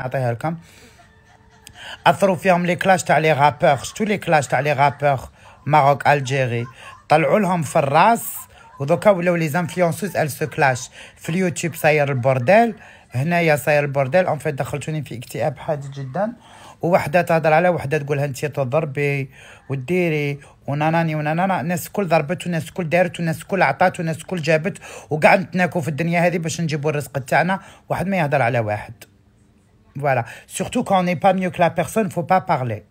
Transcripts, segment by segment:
نعطيها لكم اثروا فيهم لي كلاش تاع لي رابور شتو لي كلاش تاع لي رابور ماروك الجيري طلعوا لهم في الراس ودوكا ولاو لي زانفلونسوز ال سو كلاش في اليوتيوب صاير البورديل هنايا صاير البورديل اون فيت دخلتوني في اكتئاب حاد جدا ووحده تهضر على وحده تقولها انت تضربي وديري وناناني ونانانا الناس كل ضربت وناس كل دارت وناس كل عطات وناس كل جابت وقعدت ناكو في الدنيا هذه باش نجيبوا الرزق تاعنا واحد ما يهضر على واحد Voilà. Surtout quand on n'est pas mieux que la personne, faut pas parler.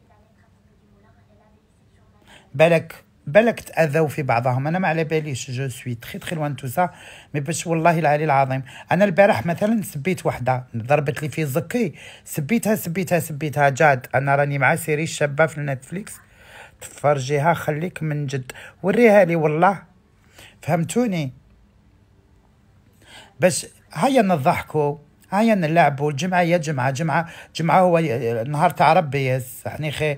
بالك بالك تاذوا في بعضهم انا ما على باليش جو سوي تري تري لوان تو سا مي باش والله العلي العظيم انا البارح مثلا سبيت وحده ضربت لي في زكي سبيتها سبيتها سبيتها جاد انا راني مع سيري شابه في نتفليكس تفرجيها خليك من جد وريها لي والله فهمتوني باش هيا نضحكوا هاين نلعبوا الجمعة يا جمعة جمعة جمعة هو نهار تاع ربي يعني خي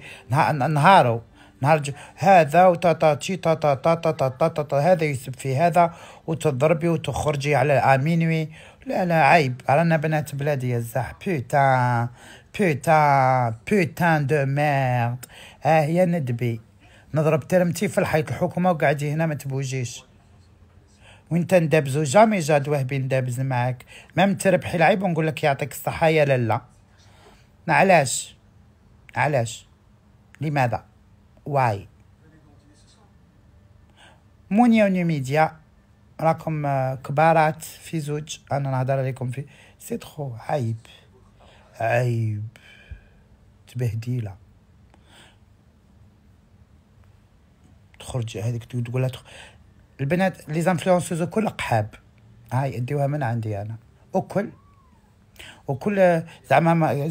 نهارو نهار هذا وتاتاتشي تاتا تاتا تاتا هذا يسب في هذا وتضربي وتخرجي على امينوي لا لا عيب رانا بنات بلادي يا زاح بوتان بوتان بوتان دو ميرد ها هي ندبي نضرب ترمتي في الحيط الحكومه وقعدي هنا ما تبوجيش وانت ندبزو جامي جاد وهبي ندبز معاك ما تربحي العيب ونقول لك يعطيك الصحه يا لالا علاش علاش لماذا واي مونيا ونيميديا راكم آه، كبارات في زوج انا نهضر عليكم في سي تخو عيب عيب تبهديله تخرج هذيك تقول لها البنات لي زانفلونسوز الكل قحاب هاي اديوها من عندي انا وكل وكل زعما ما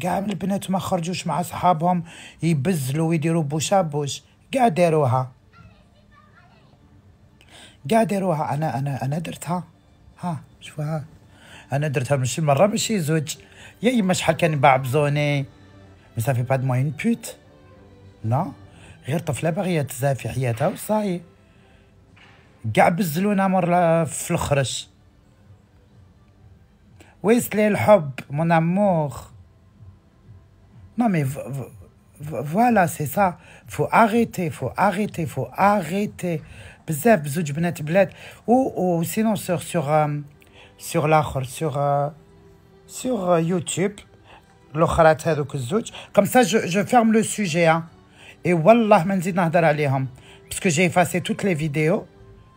كاع البنات ما خرجوش مع صحابهم يبزلوا ويديروا بوشا بوش كاع داروها كاع داروها انا انا انا درتها ها شوفها انا درتها ماشي مره ماشي زوج يا يما شحال كان باع بزوني مي سافي با دو اون بوت نو غير طفله باغيه تزافي حياتها وصايي كاع بزلونا مرة في c'est ويسلي الحب mon amour. Non, mais voilà, c'est ça. faut arrêter, faut arrêter, faut arrêter. Bzef, bzouj bnet, bled. Ou, sinon, sur, sur, euh, sur l'achor, sur, euh, sur euh, YouTube, l'ocharat hadouk zouj. Comme ça, je, je ferme le sujet. Hein. Et wallah, menzid nahdar aliham. Parce que j'ai effacé toutes les vidéos.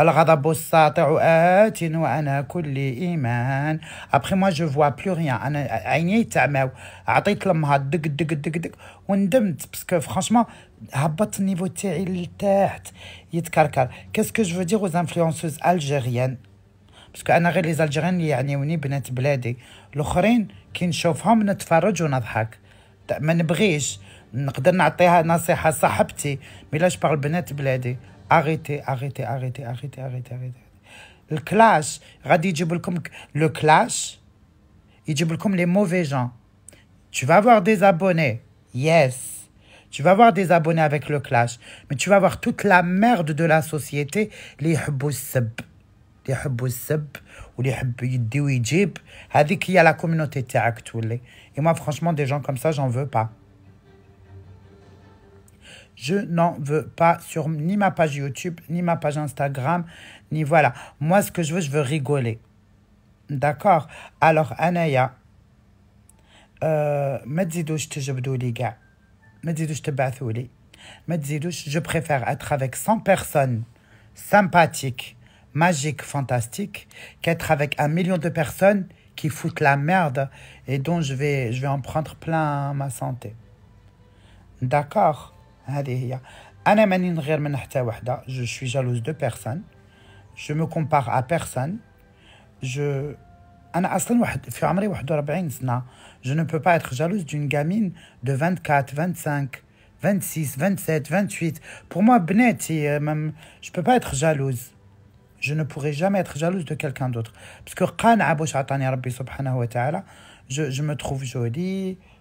الغضب الساطع آت وأنا كل إيمان أبخي ما جو فوا بلو ريان أنا عيني تعماو عطيت لمها دق دق دق دق وندمت باسكو فرانشمون هبطت النيفو تاعي لتحت يتكركر كاسكو جو فو دير أوز انفلونسوز الجيريان باسكو انا غير لي الجيريان اللي يعنيوني بنات بلادي الاخرين كي نشوفهم نتفرج ونضحك ما نبغيش نقدر نعطيها نصيحه صاحبتي ميلاش باغ بنات بلادي arrêtez, arrêtez, arrêtez, arrêtez, arrêtez, arrêtez. Le classe, le clash, il dit comme les mauvais gens. Tu vas avoir des abonnés, yes. Tu vas avoir des abonnés avec le clash, mais tu vas avoir toute la merde de la société, les hbousseb. Les hbousseb, ou les hbousseb, ou dit qu'il y a la communauté actuelle. Et moi, franchement, des gens comme ça, j'en veux pas. Je n'en veux pas sur ni ma page YouTube, ni ma page Instagram, ni voilà. Moi, ce que je veux, je veux rigoler. D'accord Alors, Anaya, euh, je préfère être avec 100 personnes sympathiques magiques fantastiques qu'être avec un million de personnes qui foutent la merde et dont je vais je vais en prendre plein ma santé d'accord je suis jalouse de personne. Je me compare à personne. Je ne peux pas être jalouse d'une gamine de 24, 25, 26, 27, 28. Pour moi, euh, je ne peux pas être jalouse. Je ne pourrai jamais être jalouse de quelqu'un d'autre. Parce que je me trouve jolie.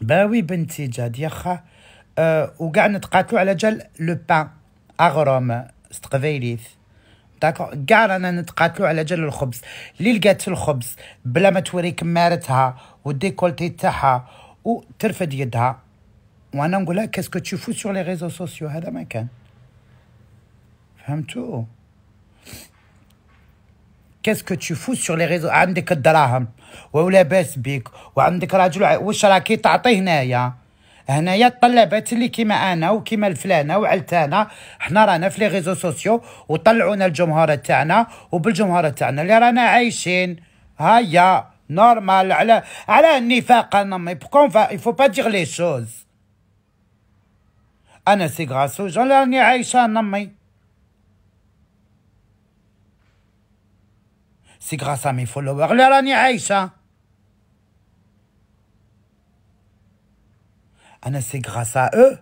باوي بنتي جاد يخا أه وكاع نتقاتلو على جال لو بان اغروم ستقفيليث داكو كاع رانا نتقاتلو على جال الخبز اللي لقات الخبز بلا ما توري كمارتها والديكولتي تاعها وترفد يدها وانا نقولها كاسكو تشوفو سور لي ريزو سوسيو هذا ما كان فهمتو كاسكو tu fous سور لي ريزو عندك الدراهم ولاباس بيك وعندك راجل واش راكي تعطي هنايا هنايا طلبات اللي كيما انا وكيما الفلانه وعلتانا حنا رانا في لي ريزو سوسيو وطلعونا الجمهور تاعنا وبالجمهور تاعنا اللي رانا عايشين هيا نورمال على على النفاق انا مي فا يفو با دير لي شوز انا سي غراس جون راني عايشه نمي c'est grâce à mes followers la ah, c'est grâce à eux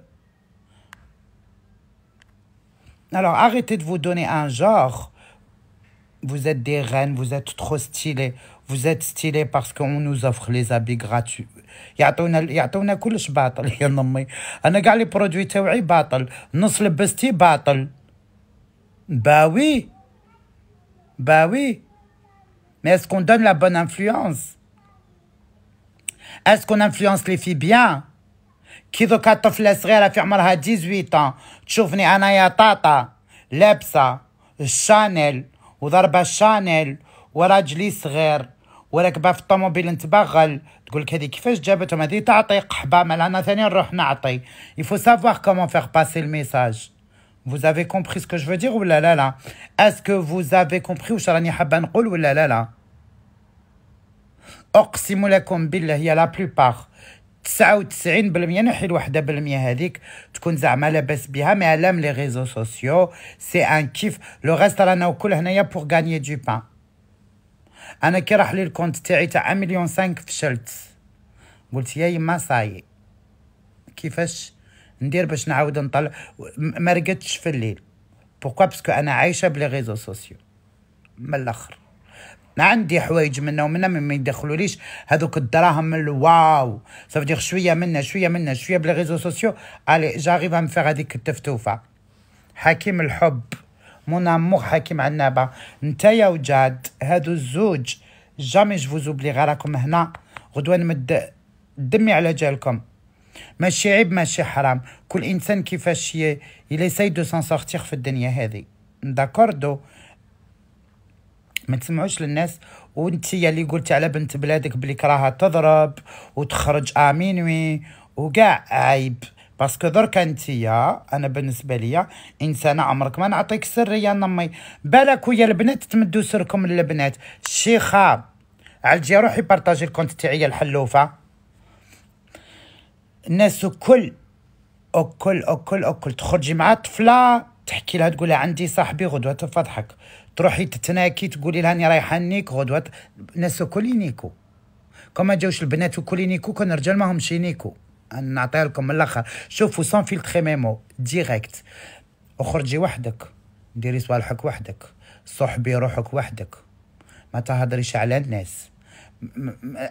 alors arrêtez de vous donner un genre vous êtes des reines, vous êtes trop stylés. Vous êtes stylés parce qu'on nous offre les habits gratuits. يعطونا يعطونا كلش باطل يا نمي انا كاع لي برودوي تاوعي باطل نص Bah oui. Bah oui. Mais est-ce qu'on donne la bonne influence? Est-ce qu'on influence les filles bien? Kirokatov l'essayera, affirma le Hadji, 18 ans. Choufni anaya tata, lepsa Chanel ou d'arbres Chanel ou la jolie sœur ou la cabafte mobile entbaggel. Tu dis que des kiffes j'habite, mais tu as dit à qui? Bah, malana, c'est nous qui allons Il faut savoir comment faire passer le message. Vous avez compris ce que je veux dire ou là là là Est-ce que vous avez compris ou Sharani Habban ou là là là اقسم لكم بالله هي لا بلوبار 99% نحي الوحدة بالمية هذيك تكون زعما لاباس بها مي علام لي ريزو سوسيو سي ان كيف لو ريست رانا وكل هنايا بوغ غانيي دو بان انا كي راح لي الكونت تاعي تاع مليون 5 فشلت قلت يا يما صاي كيفاش ندير باش نعاود نطلع ما رقدتش في الليل بوكو باسكو انا عايشه بلي ريزو سوسيو من الاخر عندي حوايج منا ومنا ما يدخلوليش هذوك الدراهم الواو دير شويه منا شويه منا شويه بلي ريزو سوسيو الي جاريف ام فيغ هذيك التفتوفه حكيم الحب مون امور حكيم عنابه نتايا وجاد هادو الزوج جامي جفوز بلي راكم هنا غدوه نمد دمي على جالكم ماشي عيب ماشي حرام كل انسان كيفاش يليساي دو سان سورتير في الدنيا هذه داكور دو ما تسمعوش للناس وانت اللي قلتي على بنت بلادك بلي كراها تضرب وتخرج امينوي وكاع عيب باسكو درك يا انا بالنسبه ليا انسانه عمرك ما نعطيك سريه نمي بالك ويا البنات تمدوا سركم للبنات شيخه على روحي بارطاجي الكونت تاعي الحلوفه الناس كل اكل اكل اكل تخرجي مع طفله تحكي لها تقول لها عندي صاحبي غدوه تفضحك تروحي تتناكي تقولي لها راني رايحه نيك غدوه الناس كل ينيكو كون ما جاوش البنات وكل ينيكو كان الرجال ما همش ينيكو نعطيها لكم من الاخر شوفوا سون فيلتخي ميمو ديريكت اخرجي وحدك ديري صوالحك وحدك صحبي روحك وحدك ما تهضريش على الناس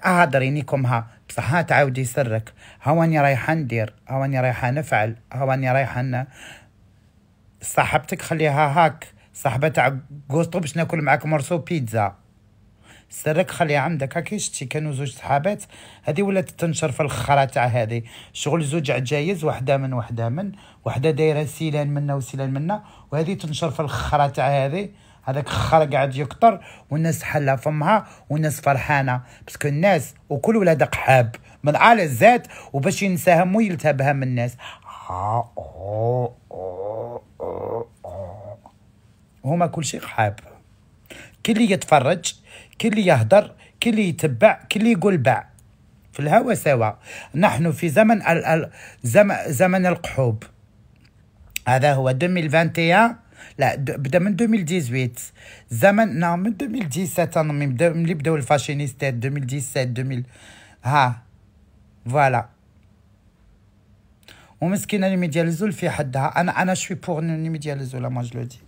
أهدر ينيكم ها فهات تعاودي سرك هواني رايحة ندير هواني رايحة نفعل هواني رايحة صاحبتك خليها هاك صاحبة تاع قوسطو باش ناكل معاك مرسو بيتزا سرك خليها عندك هاكي شتي كانوا زوج صحابات هذه ولات تنشر في الخرا تاع هذه شغل زوج عجايز وحده من وحده من وحده دايره سيلان منا وسيلان منا وهذه تنشر في الخرا تاع هذه هذاك خرق قاعد يكثر والناس حلها فمها والناس فرحانه باسكو الناس وكل ولاد قحاب من على الذات وباش ينساهم ويلتهبها من الناس آه، آه، آه، هما كل شيء قحاب كل اللي يتفرج كل اللي يهدر كل اللي يتبع كل اللي يقول باع في الهوى سوا نحن في زمن ال... زمن زمن القحوب هذا هو 2021 لا بدا من 2018 زمن نعم من 2017 انا من ملي بداو الفاشينيستات 2017 2000 ها فوالا ومسكينه اللي ميديا لزول في حدها انا انا شوي بوغ اللي ميديا لزول ما جو دي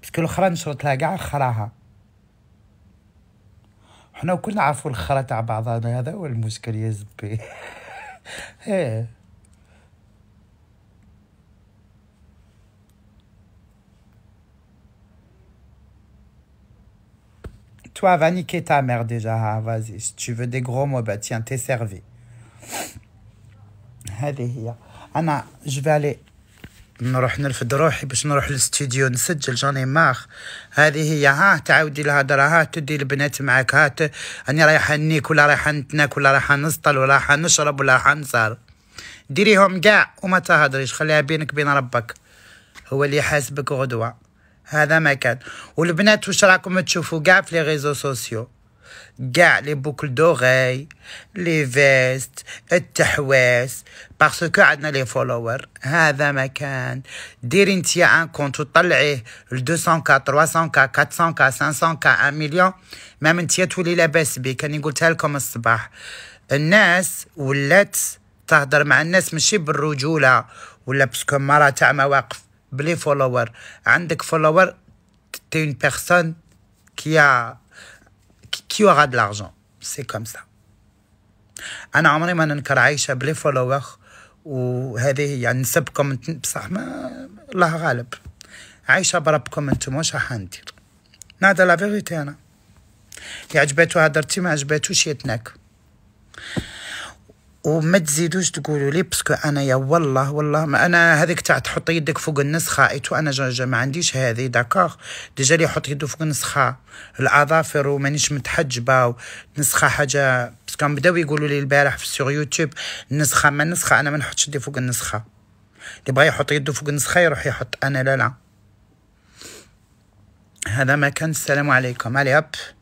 باسكو الاخرى نشرت لها كاع خراها حنا كلنا عارفوا الخرا تاع بعضنا هذا هو المشكل يا زبي ايه Toi, va niquer ta mère déjà. Ah, vas-y, si tu veux des gros mots, bah tiens, t'es servi. Anna, هي انا aller. نروح نرفد روحي باش نروح للاستوديو نسجل جاني ماخ هذه هي ها تعاودي الهضره ها تدي البنات معاك ها ت... اني رايحه نيك ولا رايحه نتناك ولا رايحه نسطل ولا رايحه نشرب ولا رايحه نسهر ديريهم كاع وما تهضريش خليها بينك بين ربك هو اللي يحاسبك غدوه هذا ما كان والبنات واش راكم تشوفوا كاع في لي ريزو سوسيو كاع لي بوكل دوغي لي فيست التحواس باسكو عندنا لي فولوور هذا ما كان ديري انت ان كونت وطلعيه ل 200 كا 300 كا 400 كا 500 كا 1 مليون مام انت تولي لاباس بيه كاني قلتها لكم الصباح الناس ولات تهضر مع الناس ماشي بالرجوله ولا باسكو مرا تاع مواقف بلي فولور عندك فولور تي اون بيرسون كي ا كي اورا دو لارجون سي كوم سا انا عمري ما ننكر عايشه بلي فولور وهذه يعني نسبكم بصح ما الله غالب عايشه بربكم انتم واش راح ندير نادا لا فيغيتي انا يعجبتو عجباتو هدرتي ما عجباتوش يتناك وما تزيدوش تقولوا لي باسكو يا والله والله ما انا هذيك تاع تحط يدك فوق النسخه تو انا جا جا ما عنديش هذه داكوغ ديجا اللي يحط يده فوق النسخه الاظافر ومانيش متحجبه نسخه حاجه باسكو بداو يقولوا لي البارح في سور يوتيوب النسخه ما نسخه انا ما نحطش يدي فوق النسخه اللي بغى يحط يده فوق النسخه يروح يحط انا لا لا هذا ما كان السلام عليكم علي هب